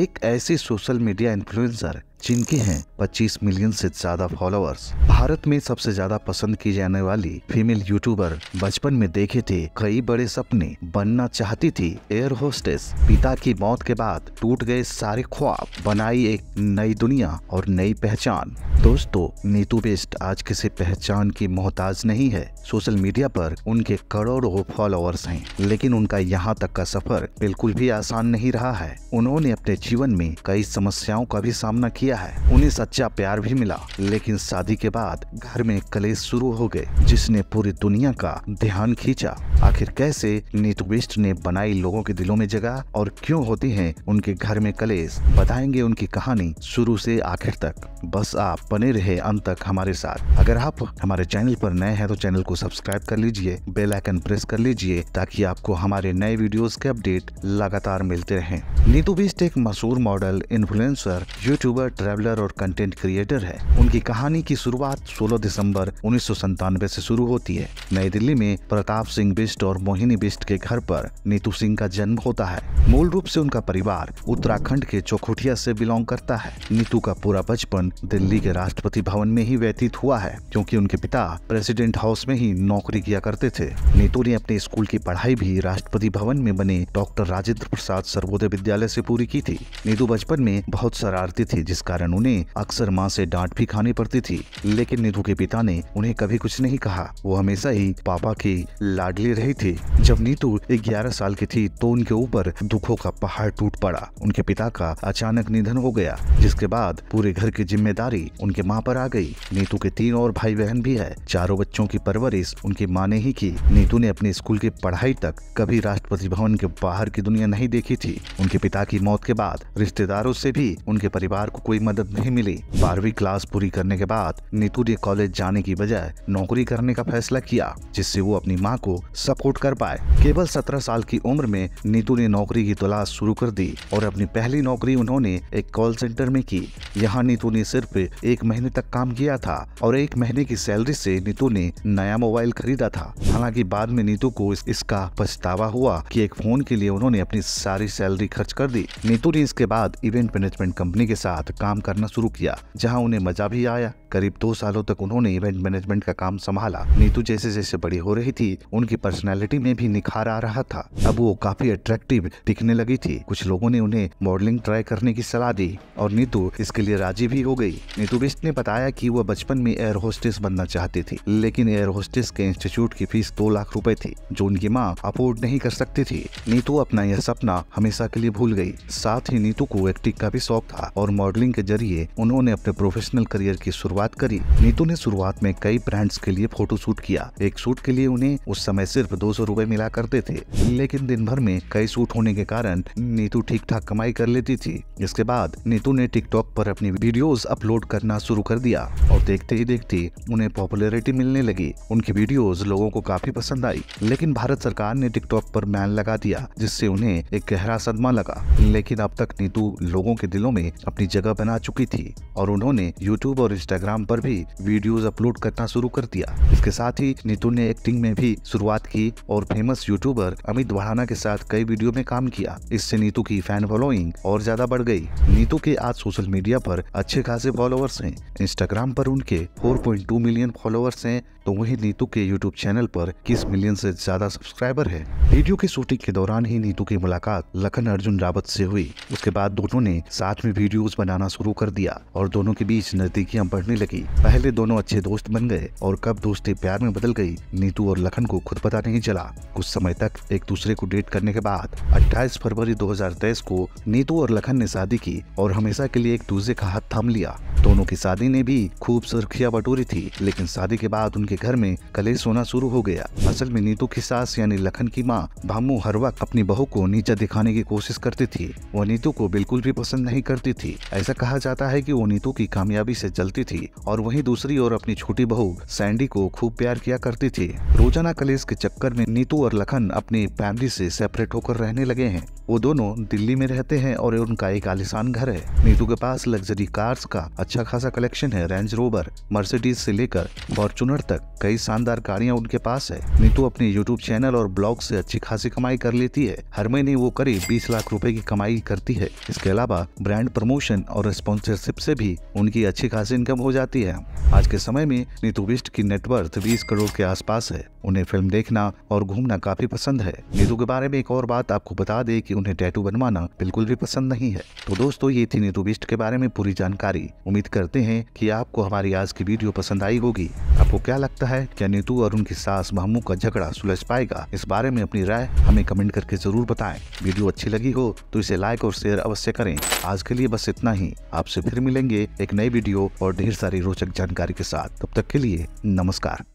एक ऐसी social media influencer जिनके हैं 25 मिलियन से ज्यादा फॉलोअर्स भारत में सबसे ज्यादा पसंद की जाने वाली फीमेल यूट्यूबर बचपन में देखे थे कई बड़े सपने बनना चाहती थी एयर होस्टेस पिता की मौत के बाद टूट गए सारे ख्वाब बनाई एक नई दुनिया और नई पहचान दोस्तों नीतू बेस्ट आज किसी पहचान की मोहताज नहीं है सोशल मीडिया पर उनके करोड़ों फॉलोअर्स हैं लेकिन उनका यहाँ तक का सफर बिल्कुल भी आसान नहीं रहा है उन्होंने अपने जीवन में कई समस्याओं का भी सामना किया किया है उन्हें सच्चा प्यार भी मिला लेकिन शादी के बाद घर में कलेश शुरू हो गए जिसने पूरी दुनिया का ध्यान खींचा आखिर कैसे नीट ने बनाई लोगों के दिलों में जगह और क्यों होती है उनके घर में कलेश बताएंगे उनकी कहानी शुरू से आखिर तक बस आप बने रहे अंत तक हमारे साथ अगर आप हमारे चैनल पर नए हैं तो चैनल को सब्सक्राइब कर लीजिए बेल आइकन प्रेस कर लीजिए ताकि आपको हमारे नए वीडियोस के अपडेट लगातार मिलते रहें नीतू बिस्ट एक मशहूर मॉडल इन्फ्लुएंसर यूट्यूबर ट्रैवलर और कंटेंट क्रिएटर है उनकी कहानी की शुरुआत 16 दिसंबर उन्नीस से शुरू होती है नई दिल्ली में प्रताप सिंह बिस्ट और मोहिनी बिस्ट के घर पर नीतू सिंह का जन्म होता है मूल रूप से उनका परिवार उत्तराखंड के चौखुटिया से बिलोंग करता है नीतू का पूरा बचपन दिल्ली के राष्ट्रपति भवन में ही व्यतीत हुआ है क्योंकि उनके पिता प्रेसिडेंट हाउस में ही नौकरी किया करते थे नीतू ने अपने स्कूल की पढ़ाई भी राष्ट्रपति भवन में बने डॉक्टर राजेंद्र प्रसाद सर्वोदय विद्यालय से पूरी की थी नीतू बचपन में बहुत शरारती थी जिस कारण उन्हें अक्सर माँ से डांट भी खानी पड़ती थी लेकिन निधु के पिता ने उन्हें कभी कुछ नहीं कहा वो हमेशा ही पापा की लाडली रही थी जब नीतू ग्यारह साल की थी तो उनके ऊपर दुखों का पहाड़ टूट पड़ा उनके पिता का अचानक निधन हो गया जिसके बाद पूरे घर की जिम्मेदारी उनके माँ पर आ गई नीतू के तीन और भाई बहन भी है चारों बच्चों की परवरिश उनकी माँ ने ही की नीतू ने अपने स्कूल की पढ़ाई तक कभी राष्ट्रपति भवन के बाहर की दुनिया नहीं देखी थी उनके पिता की मौत के बाद रिश्तेदारों से भी उनके परिवार को कोई मदद नहीं मिली बारहवीं क्लास पूरी करने के बाद नीतू ने कॉलेज जाने की बजाय नौकरी करने का फैसला किया जिससे वो अपनी माँ को सपोर्ट कर पाए केवल सत्रह साल की उम्र में नीतू ने नौकरी की तलाश शुरू कर दी और अपनी पहली नौकरी उन्होंने एक कॉल सेंटर में की यहाँ नीतू ने सिर्फ एक महीने तक काम किया था और एक महीने की सैलरी से नीतू ने नया मोबाइल खरीदा था हालांकि बाद में नीतू को इसका पछतावा हुआ कि एक फोन के लिए उन्होंने अपनी सारी सैलरी खर्च कर दी नीतू ने इसके बाद इवेंट मैनेजमेंट कंपनी के साथ काम करना शुरू किया जहां उन्हें मजा भी आया करीब दो सालों तक उन्होंने इवेंट मैनेजमेंट का काम संभाला नीतू जैसे जैसे बड़ी हो रही थी उनकी पर्सनैलिटी में भी निखार आ रहा था अब वो काफी अट्रैक्टिव दिखने लगी थी कुछ लोगो ने उन्हें मॉडलिंग ट्राई करने की सलाह दी और नीतू इसके लिए राजी भी हो गयी नीतू बिस्ट ने बताया की वह बचपन में एयर होस्टेस बनना चाहती थी लेकिन एयर होस्टेस के इंस्टीट्यूट की फीस दो लाख रूपए थी जो उनकी माँ अफोर्ड नहीं कर सकती थी नीतू अपना यह सपना हमेशा के लिए भूल गई साथ ही नीतू को एक्टिंग का भी शौक था और मॉडलिंग ब्रांडिंग के जरिए उन्होंने अपने प्रोफेशनल करियर की शुरुआत करी नीतू ने शुरुआत में कई ब्रांड्स के लिए फोटो शूट किया एक शूट के लिए उन्हें उस समय सिर्फ दो सौ मिला करते थे लेकिन दिन भर में कई शूट होने के कारण नीतू ठीक ठाक कमाई कर लेती थी इसके बाद नीतू ने टिकटॉक पर अपनी वीडियोस अपलोड करना शुरू कर दिया और देखते ही देखते उन्हें पॉपुलरिटी मिलने लगी उनकी वीडियोस लोगों को काफी पसंद आई लेकिन भारत सरकार ने टिकटॉक पर बैन लगा दिया जिससे उन्हें एक गहरा सदमा लगा लेकिन अब तक नीतू लोगों के दिलों में अपनी जगह बना चुकी थी और उन्होंने यूट्यूब और इंस्टाग्राम पर भी वीडियोस अपलोड करना शुरू कर दिया इसके साथ ही नीतू ने एक्टिंग में भी शुरुआत की और फेमस यूट्यूबर अमित भाड़ाना के साथ कई वीडियो में काम किया इससे नीतू की फैन फॉलोइंग और ज्यादा बढ़ गयी नीतू के आज सोशल मीडिया आरोप अच्छे खासे फॉलोअर्स है इंस्टाग्राम पर उनके फोर मिलियन फॉलोअर्स है तो वही नीतू के यूट्यूब चैनल पर किस मिलियन से ज्यादा सब्सक्राइबर है वीडियो की शूटिंग के दौरान ही नीतू की मुलाकात लखन अर्जुन रावत से हुई उसके बाद दोनों ने साथ में वीडियोस बनाना शुरू कर दिया और दोनों के बीच नजदीकियां बढ़ने लगी पहले दोनों अच्छे दोस्त बन गए और कब दोस्ती प्यार में बदल गई नीतू और लखन को खुद पता नहीं चला कुछ समय तक एक दूसरे को डेट करने के बाद 28 फरवरी 2023 को नीतू और लखन ने शादी की और हमेशा के लिए एक दूसरे का हाथ थाम लिया दोनों की शादी ने भी खूब सुर्खिया बटोरी थी लेकिन शादी के बाद उनके घर में कलेश होना शुरू हो गया असल में नीतू की सास यानी लखन की माँ भामू हर वक्त अपनी बहू को नीचा दिखाने की कोशिश करती थी वो नीतू को बिल्कुल भी पसंद नहीं करती थी ऐसा कहा जाता है कि वो नीतू की कामयाबी से जलती थी और वहीं दूसरी ओर अपनी छोटी बहू सैंडी को खूब प्यार किया करती थी रोजाना कलेश के चक्कर में नीतू और लखन अपनी फैमिली से सेपरेट होकर रहने लगे हैं वो दोनों दिल्ली में रहते हैं और उनका एक आलिशान घर है नीतू के पास लग्जरी कार्स का अच्छा खासा कलेक्शन है रेंज रोवर मर्सिडीज से लेकर फॉर्चुनर तक कई शानदार गाड़ियाँ उनके पास है नीतू अपने यूट्यूब चैनल और ब्लॉग से अच्छी खासी कमाई कर लेती है हर महीने वो करीब बीस लाख रूपए की कमाई करती है इसके अलावा ब्रांड प्रमोशन और स्पॉन्सरशिप ऐसी भी उनकी अच्छी खासी इनकम हो जाती है आज के समय में नीतू बिस्ट की नेटवर्थ बीस करोड़ के आसपास है उन्हें फिल्म देखना और घूमना काफी पसंद है नीतू के बारे में एक और बात आपको बता दे की उन्हें टैटू बनवाना बिल्कुल भी पसंद नहीं है तो दोस्तों ये थी निरूबिस्ट के बारे में पूरी जानकारी उम्मीद करते हैं कि आपको हमारी आज की वीडियो पसंद आई होगी आपको क्या लगता है क्या नीतू और उनकी सास महमू का झगड़ा सुलझ पाएगा इस बारे में अपनी राय हमें कमेंट करके जरूर बताए वीडियो अच्छी लगी हो तो इसे लाइक और शेयर अवश्य करें आज के लिए बस इतना ही आपसे फिर मिलेंगे एक नई वीडियो और ढेर सारी रोचक जानकारी के साथ तब तक के लिए नमस्कार